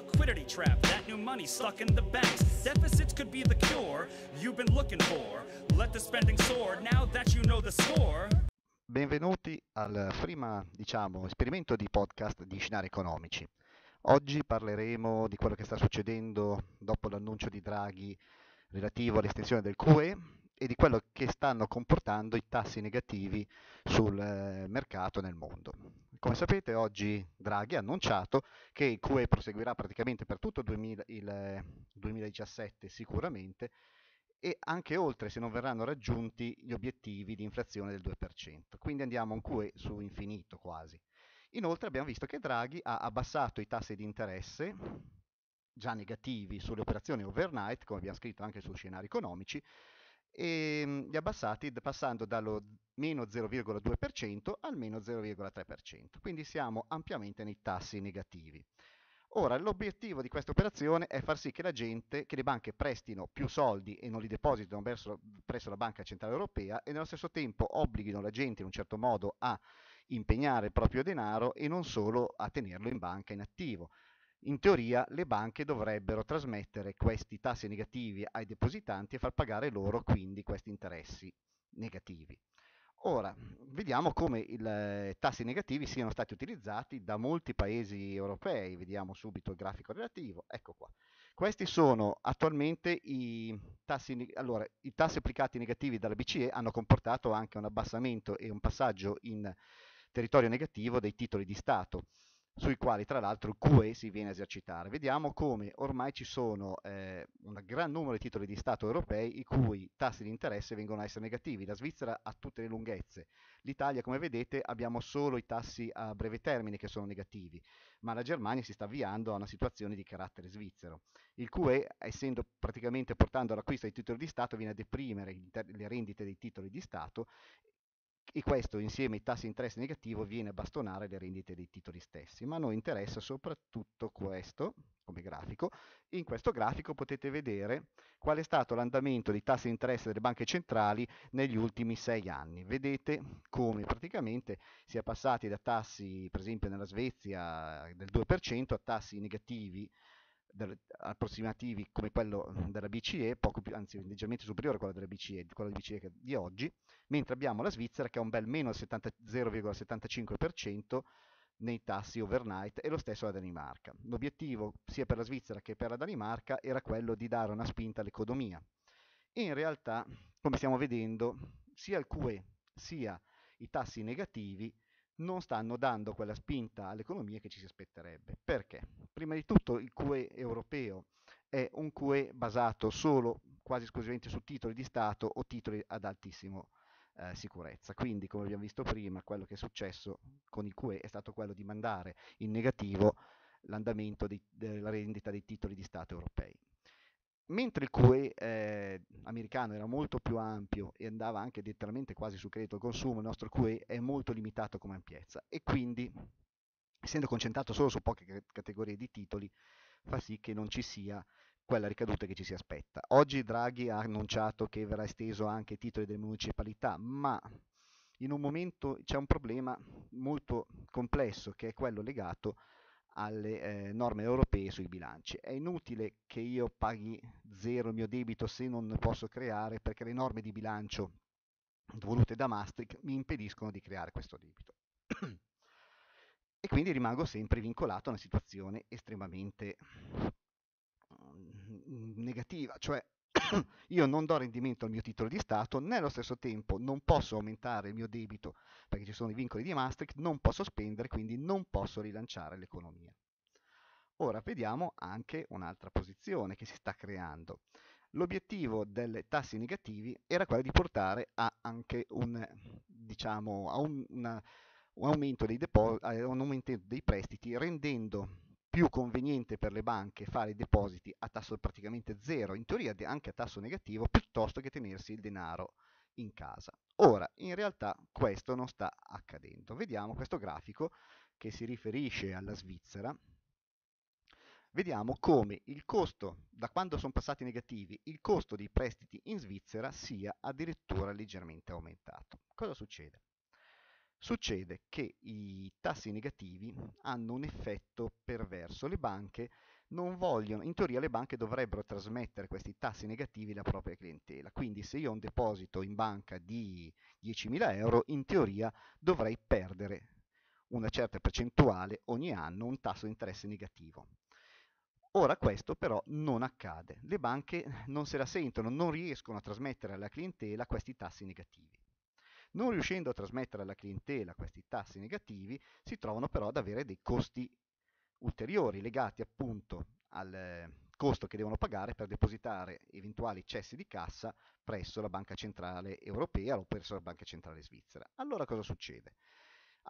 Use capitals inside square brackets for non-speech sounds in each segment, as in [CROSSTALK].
liquidity trap, that new money stuck in the banks. Deficits could be the cure you've been looking for. Let the spending soar now that you know the score. Benvenuti al primo, diciamo, esperimento di podcast di scenari economici. Oggi parleremo di quello che sta succedendo dopo l'annuncio di Draghi relativo all'estensione del QE e di quello che stanno comportando i tassi negativi sul eh, mercato nel mondo. Come sapete oggi Draghi ha annunciato che il QE proseguirà praticamente per tutto 2000, il 2017 eh, sicuramente e anche oltre se non verranno raggiunti gli obiettivi di inflazione del 2%, quindi andiamo a un QE su infinito quasi. Inoltre abbiamo visto che Draghi ha abbassato i tassi di interesse già negativi sulle operazioni overnight, come abbiamo scritto anche su scenari economici, e ehm, gli abbassati passando dallo meno 0,2% al meno 0,3%, quindi siamo ampiamente nei tassi negativi. Ora, l'obiettivo di questa operazione è far sì che la gente, che le banche prestino più soldi e non li depositino verso, presso la Banca Centrale Europea e nello stesso tempo obblighino la gente in un certo modo a impegnare il proprio denaro e non solo a tenerlo in banca in attivo in teoria le banche dovrebbero trasmettere questi tassi negativi ai depositanti e far pagare loro quindi questi interessi negativi. Ora, vediamo come i eh, tassi negativi siano stati utilizzati da molti paesi europei, vediamo subito il grafico relativo, ecco qua. Questi sono attualmente i tassi, allora, i tassi applicati negativi dalla BCE hanno comportato anche un abbassamento e un passaggio in territorio negativo dei titoli di Stato sui quali tra l'altro il QE si viene a esercitare. Vediamo come ormai ci sono eh, un gran numero di titoli di Stato europei i cui tassi di interesse vengono a essere negativi. La Svizzera ha tutte le lunghezze, l'Italia come vedete abbiamo solo i tassi a breve termine che sono negativi, ma la Germania si sta avviando a una situazione di carattere svizzero. Il QE, essendo praticamente portando all'acquisto dei titoli di Stato, viene a deprimere le rendite dei titoli di Stato e questo insieme ai tassi di interesse negativo viene a bastonare le rendite dei titoli stessi, ma a noi interessa soprattutto questo come grafico. In questo grafico potete vedere qual è stato l'andamento dei tassi di interesse delle banche centrali negli ultimi sei anni. Vedete come praticamente si è passati da tassi, per esempio nella Svezia, del 2% a tassi negativi approssimativi come quello mm. della BCE, poco più, anzi leggermente superiore a quello della BCE, quello di BCE di oggi, mentre abbiamo la Svizzera che ha un bel meno 0,75% nei tassi overnight e lo stesso la Danimarca. L'obiettivo sia per la Svizzera che per la Danimarca era quello di dare una spinta all'economia e in realtà, come stiamo vedendo, sia il QE sia i tassi negativi non stanno dando quella spinta all'economia che ci si aspetterebbe. Perché? Prima di tutto il QE europeo è un QE basato solo, quasi esclusivamente, su titoli di Stato o titoli ad altissimo eh, sicurezza. Quindi, come abbiamo visto prima, quello che è successo con il QE è stato quello di mandare in negativo l'andamento della rendita dei titoli di Stato europei. Mentre il QE eh, americano era molto più ampio e andava anche letteralmente quasi su credito al consumo, il nostro QE è molto limitato come ampiezza e quindi, essendo concentrato solo su poche categorie di titoli, fa sì che non ci sia quella ricaduta che ci si aspetta. Oggi Draghi ha annunciato che verrà esteso anche ai titoli delle municipalità, ma in un momento c'è un problema molto complesso che è quello legato a alle eh, norme europee sui bilanci. È inutile che io paghi zero il mio debito se non posso creare, perché le norme di bilancio volute da Maastricht mi impediscono di creare questo debito. e quindi rimango sempre vincolato a una situazione estremamente mm, negativa, cioè [LAUGHS] io non do rendimento al mio titolo di Stato, nello stesso tempo non posso aumentare il mio debito perché ci sono i vincoli di Maastricht, non posso spendere, quindi non posso rilanciare l'economia. Ora vediamo anche un'altra posizione che si sta creando. L'obiettivo delle tassi negativi era quello di portare a anche un, diciamo, a un, una, un aumento dei depositi, a un aumento dei prestiti, rendendo più conveniente per le banche fare i depositi a tasso praticamente zero, in teoria anche a tasso negativo, piuttosto che tenersi il denaro in casa. Ora, in realtà questo non sta accadendo. Vediamo questo grafico che si riferisce alla Svizzera. Vediamo come il costo, da quando sono passati negativi, il costo dei prestiti in Svizzera sia addirittura leggermente aumentato. Cosa succede? Succede che i tassi negativi hanno un effetto perverso. Le banche non vogliono, in teoria le banche dovrebbero trasmettere questi tassi negativi alla propria clientela. Quindi se io ho un deposito in banca di 10.000 euro, in teoria dovrei perdere una certa percentuale ogni anno, un tasso di interesse negativo. Ora questo però non accade. Le banche non se la sentono, non riescono a trasmettere alla clientela questi tassi negativi. Non riuscendo a trasmettere alla clientela questi tassi negativi, si trovano però ad avere dei costi ulteriori legati appunto al eh, costo che devono pagare per depositare eventuali cessi di cassa presso la Banca Centrale Europea o presso la Banca Centrale Svizzera. Allora cosa succede?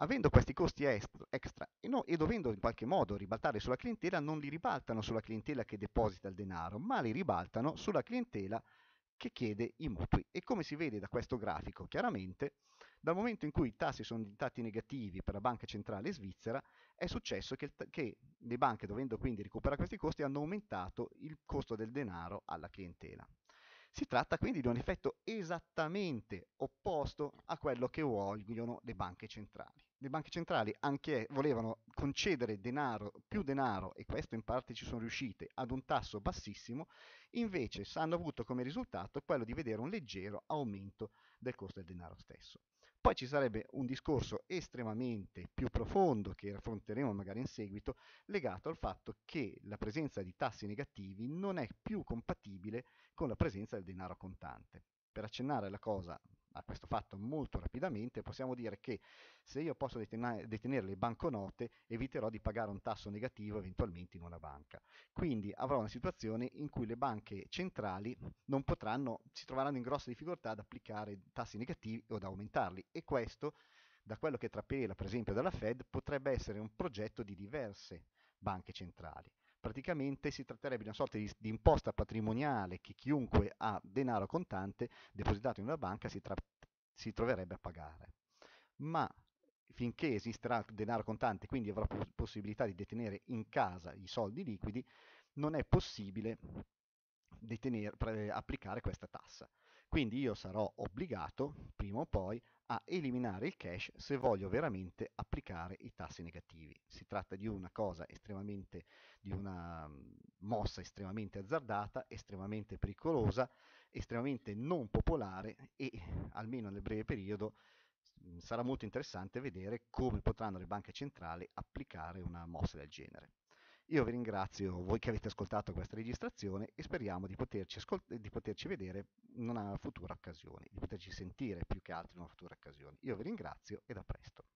Avendo questi costi extra e, no, e, dovendo in qualche modo ribaltare sulla clientela, non li ribaltano sulla clientela che deposita il denaro, ma li ribaltano sulla clientela che che chiede i mutui. E come si vede da questo grafico, chiaramente, dal momento in cui i tassi sono diventati negativi per la Banca Centrale Svizzera, è successo che, che le banche, dovendo quindi recuperare questi costi, hanno aumentato il costo del denaro alla clientela. Si tratta quindi di un effetto esattamente opposto a quello che vogliono le banche centrali le banche centrali anche volevano concedere denaro, più denaro, e questo in parte ci sono riuscite, ad un tasso bassissimo, invece hanno avuto come risultato quello di vedere un leggero aumento del costo del denaro stesso. Poi ci sarebbe un discorso estremamente più profondo che affronteremo magari in seguito, legato al fatto che la presenza di tassi negativi non è più compatibile con la presenza del denaro contante. Per accennare alla cosa a questo fatto molto rapidamente, possiamo dire che se io posso detenere, detenere le banconote eviterò di pagare un tasso negativo eventualmente in una banca. Quindi avrò una situazione in cui le banche centrali non potranno, si troveranno in grossa difficoltà ad applicare tassi negativi o ad aumentarli e questo, da quello che trapela per esempio dalla Fed, potrebbe essere un progetto di diverse banche centrali praticamente si tratterebbe di una sorta di, di imposta patrimoniale che chiunque ha denaro contante depositato in una banca si, tra, si troverebbe a pagare. Ma finché esisterà denaro contante, quindi avrà pos possibilità di detenere in casa i soldi liquidi, non è possibile detenere, applicare questa tassa. Quindi io sarò obbligato, prima o poi, a eliminare il cash se voglio veramente applicare i tassi negativi. Si tratta di una cosa estremamente, di una mm, mossa estremamente azzardata, estremamente pericolosa, estremamente non popolare e almeno nel breve periodo mm, sarà molto interessante vedere come potranno le banche centrali applicare una mossa del genere. Io vi ringrazio voi che avete ascoltato questa registrazione e speriamo di poterci, ascolt- di poterci vedere in una futura occasione, di poterci sentire più che altro in una futura occasione. Io vi ringrazio e a presto.